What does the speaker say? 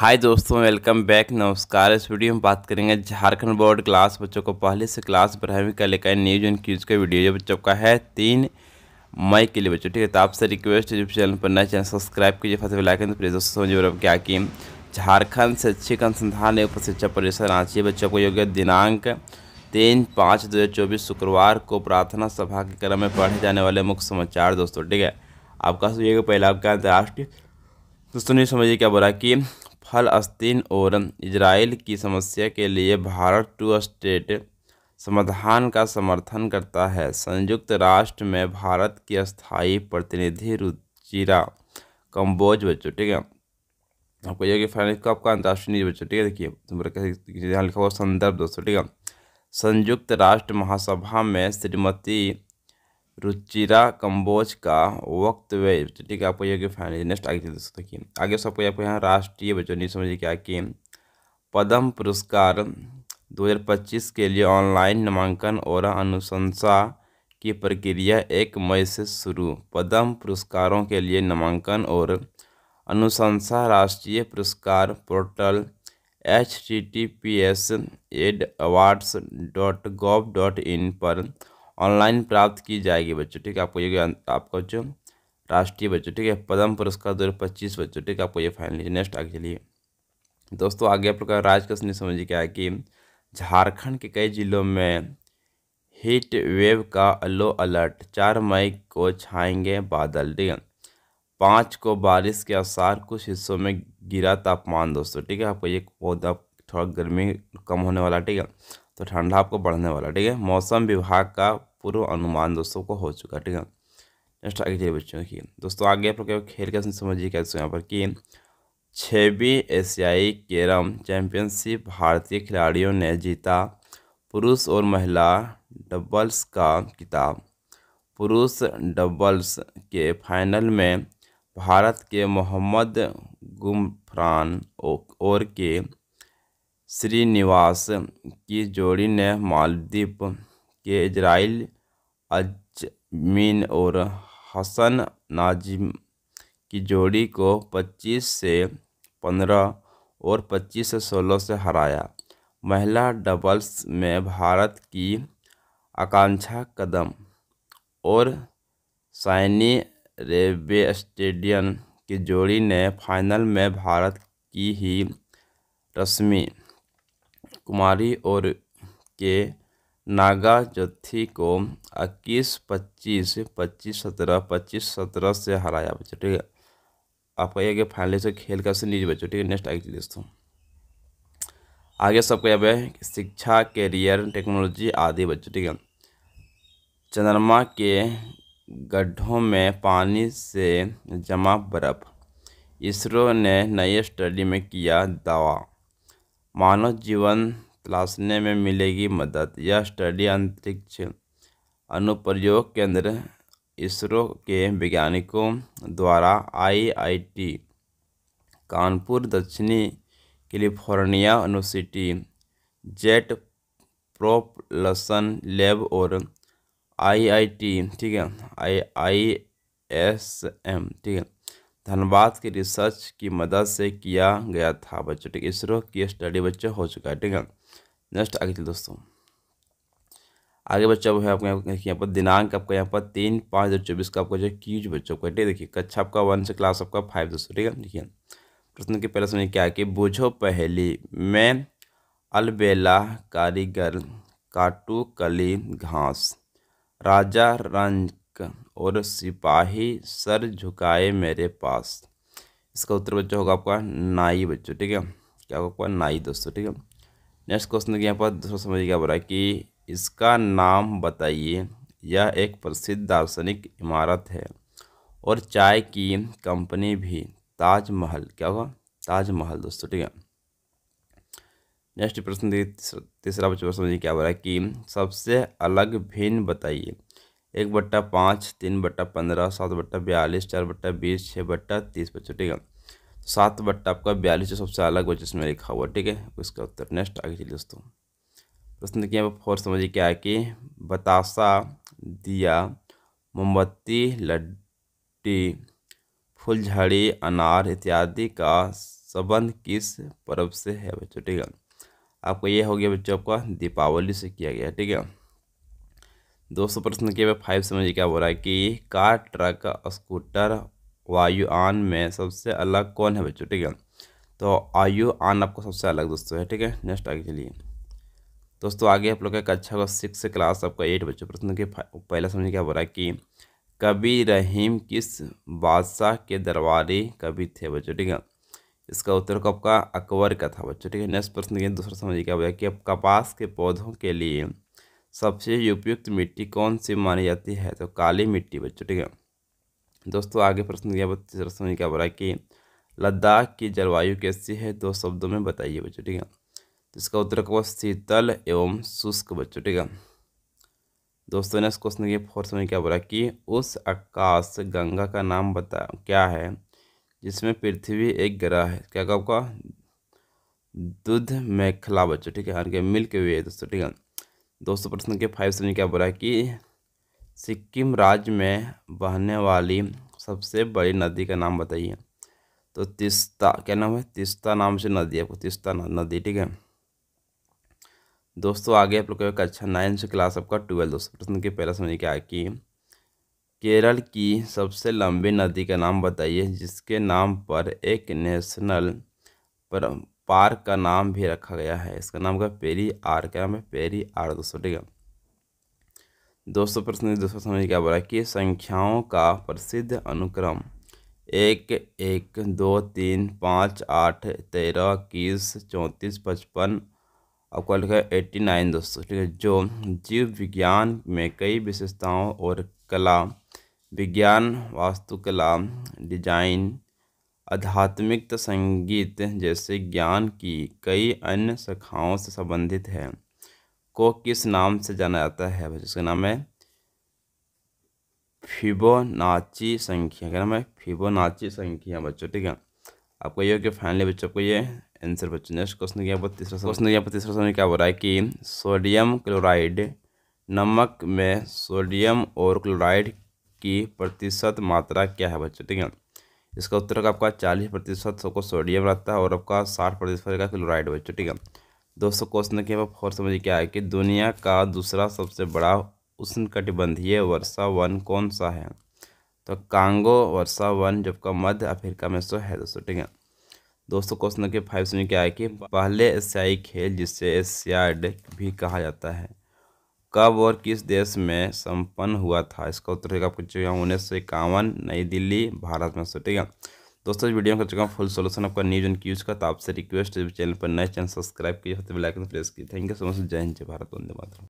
हाय दोस्तों welcome back नमस्कार इस वीडियो में बात करेंगे झारखंड बोर्ड क्लास बच्चों को पहले से क्लास बारहवीं का लेकर न्यूज एंड क्यूज का वीडियो जो बच्चों का है तीन मई के लिए बच्चों ठीक है तो आपसे रिक्वेस्ट है जो चैनल पर नए चैनल सब्सक्राइब कीजिए फर्स्ट बेलाइकन तो दोस्तों समझिए क्या कि झारखंड शैक्षिक अनुसंधान एवं प्रशिक्षण परिषद रांची बच्चों को योग्य दिनांक तीन पाँच दो हज़ार चौबीस शुक्रवार को प्रार्थना सभा के क्रम में पढ़े जाने वाले मुख्य समाचार दोस्तों ठीक है आपका सुझेगा पहला आपका अंतर्राष्ट्रीय दोस्तों ने समझिए क्या बोला कि फलस्तीन और इजराइल की समस्या के लिए भारत टू स्टेट समाधान का समर्थन करता है संयुक्त राष्ट्र में भारत की स्थायी प्रतिनिधि रुचिरा कम्बोज बच्चों ठीक है आपको ये कि का आपका अंतर्राष्ट्रीय न्यूज बच्चों ठीक है देखिए तुम्हारे तो लिखा हुआ संदर्भ दोस्तों ठीक है संयुक्त राष्ट्र महासभा में श्रीमती रुचिरा कंबोज का वक्त वे ठीक है आपको ये फाइनल नेक्स्ट आगे चलते सकते कि आगे सबको आपको यहाँ राष्ट्रीय बच्चों ने समझिए क्या कि पद्म पुरस्कार 2025 के लिए ऑनलाइन नामांकन और अनुशंसा की प्रक्रिया एक मई से शुरू पद्म पुरस्कारों के लिए नामांकन और अनुशंसा राष्ट्रीय पुरस्कार portal H T T P S एड awards dot gov dot in पर ऑनलाइन प्राप्त की जाएगी बच्चों ठीक है आपको ये आपका जो राष्ट्रीय बच्चों ठीक है पद्म पुरस्कार दो हज़ार पच्चीस बच्चों ठीक है आपको ये फाइनल नेक्स्ट आगे चलिए दोस्तों आगे आप लोग का राज प्रश्न समझिए क्या है कि झारखंड के कई जिलों में हीट वेव का लो अलर्ट चार मई को छाएंगे बादल ठीक है पाँच को बारिश के आसार कुछ हिस्सों में गिरा तापमान दोस्तों ठीक है आपको ये पौधा थोड़ा गर्मी कम होने वाला ठीक है तो ठंडा आपको बढ़ने वाला ठीक है मौसम विभाग का पूर्व अनुमान दोस्तों को हो चुका ठीक है नेक्स्ट आगे चलिए बच्चों की दोस्तों आगे आप लोग खेल का समझिए कैसे यहाँ पर कि छवी एशियाई कैरम चैंपियनशिप भारतीय खिलाड़ियों ने जीता पुरुष और महिला डबल्स का किताब पुरुष डबल्स के फाइनल में भारत के मोहम्मद गुमफरान और के श्रीनिवास की जोड़ी ने मालदीप के इजराइल अजमीन और हसन नाजिम की जोड़ी को 25 से 15 और 25 से 16 से हराया महिला डबल्स में भारत की आकांक्षा कदम और साइनी रेबे स्टेडियम की जोड़ी ने फाइनल में भारत की ही रश्मि कुमारी और के नागा जत्थी को इक्कीस पच्चीस पच्चीस सत्रह पच्चीस सत्रह से हराया बच्चों ठीक है आपका यह फाइनल से खेल का सीरीज बच्चों ठीक है नेक्स्ट आगे दोस्तों आगे सबका यहाँ पे शिक्षा करियर टेक्नोलॉजी आदि बच्चों ठीक है चंद्रमा के गड्ढों में पानी से जमा बर्फ इसरो ने नए स्टडी में किया दावा मानव जीवन तलाशने में मिलेगी मदद यह स्टडी अंतरिक्ष अनुप्रयोग केंद्र इसरो के वैज्ञानिकों द्वारा आईआईटी कानपुर दक्षिणी California university jet propulsion lab और आईआईटी ठीक है आई आई एस एम ठीक है धनबाद के रिसर्च की मदद से किया गया था बच्चों ठीक इसरो की स्टडी बच्चे हो चुका है ठीक है नेक्स्ट आगे चलिए दोस्तों आगे बच्चों है आपको यहाँ पर दिनांक आपका यहाँ पर तीन पाँच दो चौबीस का आपका जो है क्यूज बच्चों को ठीक है देखिए कच्छा आपका वन से क्लास आपका फाइव दोस्तों ठीक है देखिए प्रश्न के पहले समझ क्या है कि बुझो पहली मैं अलबेला कारीगर काटू कली घास राजा रंक और सिपाही सर झुकाए मेरे पास इसका उत्तर बच्चों होगा आपका नाई बच्चों ठीक है क्या होगा आपका नाई दोस्तों ठीक है नेक्स्ट क्वेश्चन देखिए यहाँ पर दूसरा समझिए क्या बोला कि इसका नाम बताइए यह एक प्रसिद्ध दार्शनिक इमारत है और चाय की कंपनी भी ताजमहल क्या होगा ताजमहल दोस्तों ठीक है नेक्स्ट प्रश्न देखिए तीसरा बच्चों समझिए क्या बोला कि सबसे अलग भिन्न बताइए एक बट्टा पाँच तीन बट्टा पंद्रह सात बट्टा बयालीस चार बट्टा बीस छः बट्टा तीस पर ठीक तो सात बट्टा आपका बयालीस जो सबसे अलग वो जिसमें लिखा हुआ ठीक है उसका उत्तर नेक्स्ट आगे चलिए दोस्तों प्रश्न देखिए यहाँ पर फोर समझिए क्या है कि बतासा दिया मोमबत्ती लड्डी फुलझड़ी अनार इत्यादि का संबंध किस पर्व से है बच्चों ठीक है आपको ये हो गया बच्चों आपका दीपावली से किया गया ठीक है दोस्तों प्रश्न के फाइव समझिए क्या बोल रहा है कि कार ट्रक स्कूटर वायुआन में सबसे अलग कौन है बच्चों ठीक है तो आयुआन आपको सबसे अलग दोस्तों है ठीक है नेक्स्ट आगे चलिए दोस्तों आगे आप लोग का कक्षा का सिक्स क्लास आपका एट बच्चों प्रश्न के पहला समझिए क्या बोल रहा है कि कभी रहीम किस बादशाह के दरबारी कवि थे बच्चों ठीक है इसका उत्तर को आपका अकबर का था बच्चों ठीक है नेक्स्ट प्रश्न के दूसरा समझिए क्या बोला कि आप कपास के पौधों के लिए सबसे उपयुक्त मिट्टी कौन सी मानी जाती है तो काली मिट्टी बच्चों ठीक है दोस्तों आगे प्रश्न किया तीसरा समझ क्या बोला कि लद्दाख की जलवायु कैसी है दो शब्दों में बताइए बच्चों ठीक है तो इसका उत्तर कहो शीतल एवं शुष्क बच्चों ठीक है दोस्तों ने इस क्वेश्चन के फोर्थ में क्या बोला कि उस आकाश गंगा का नाम बता क्या है जिसमें पृथ्वी एक ग्रह है क्या का दुध मेखला बच्चों ठीक है मिल्क वे दोस्तों ठीक है दोस्तों प्रश्न के फाइव सेवन क्या बोला कि सिक्किम राज्य में बहने वाली सबसे बड़ी नदी का नाम बताइए तो तिस्ता क्या नाम है तिस्ता नाम से नदी आपको तिस्ता नदी ठीक है दोस्तों आगे आप लोग का कक्षा नाइन से क्लास आपका ट्वेल्व दोस्तों प्रश्न के पहला समझ क्या कि केरल की सबसे लंबी नदी का नाम बताइए जिसके नाम पर एक नेशनल पार्क का नाम भी रखा गया है इसका नाम होगा पेरी आर क्या नाम है पेरी आर दोस्तों ठीक है दोस्तों प्रश्न दोस्तों समझ क्या बोला कि संख्याओं का प्रसिद्ध अनुक्रम एक एक दो तीन पाँच आठ तेरह इक्कीस चौंतीस पचपन आपको लिखा है एट्टी नाइन दोस्तों ठीक है जो जीव विज्ञान में कई विशेषताओं और कला विज्ञान वास्तुकला डिजाइन आध्यात्मिक तो संगीत जैसे ज्ञान की कई अन्य शाखाओं से संबंधित है को किस नाम से जाना जाता है जिसका नाम है फिबोनाची संख्या क्या नाम है फिबोनाची संख्या बच्चों ठीक है आपको ये हो कि फाइनली बच्चों को ये आंसर बच्चों नेक्स्ट क्वेश्चन यहाँ पर तीसरा क्वेश्चन यहाँ पर तीसरा समय क्या हो रहा है कि सोडियम क्लोराइड नमक में सोडियम और क्लोराइड की प्रतिशत मात्रा क्या है बच्चों ठीक है इसका उत्तर का आपका चालीस प्रतिशत को सोडियम रहता है और आपका साठ प्रतिशत का क्लोराइड बच्चों ठीक है दोस्तों क्वेश्चन के बाद फोर समझ क्या है कि दुनिया का दूसरा सबसे बड़ा उष्ण कटिबंधीय वर्षा वन कौन सा है तो कांगो वर्षा वन जब का मध्य अफ्रीका में सो है दोस्तों ठीक है दोस्तों क्वेश्चन के फाइव समझ क्या है कि पहले एशियाई खेल जिसे एशियाड भी कहा जाता है कब और किस देश में संपन्न हुआ था इसका उत्तर रहेगा आपको चाहिए उन्नीस सौ इक्यावन नई दिल्ली भारत में सो ठीक है दोस्तों इस वीडियो में कर चुका हूँ फुल सोल्यूशन आपका न्यूज एंड क्यूज का तो आपसे रिक्वेस्ट चैनल पर नए चैनल सब्सक्राइब कीजिए बेल प्रेस कीजिए थैंक यू सो मच जय हिंद जय भारत वंदे मातरम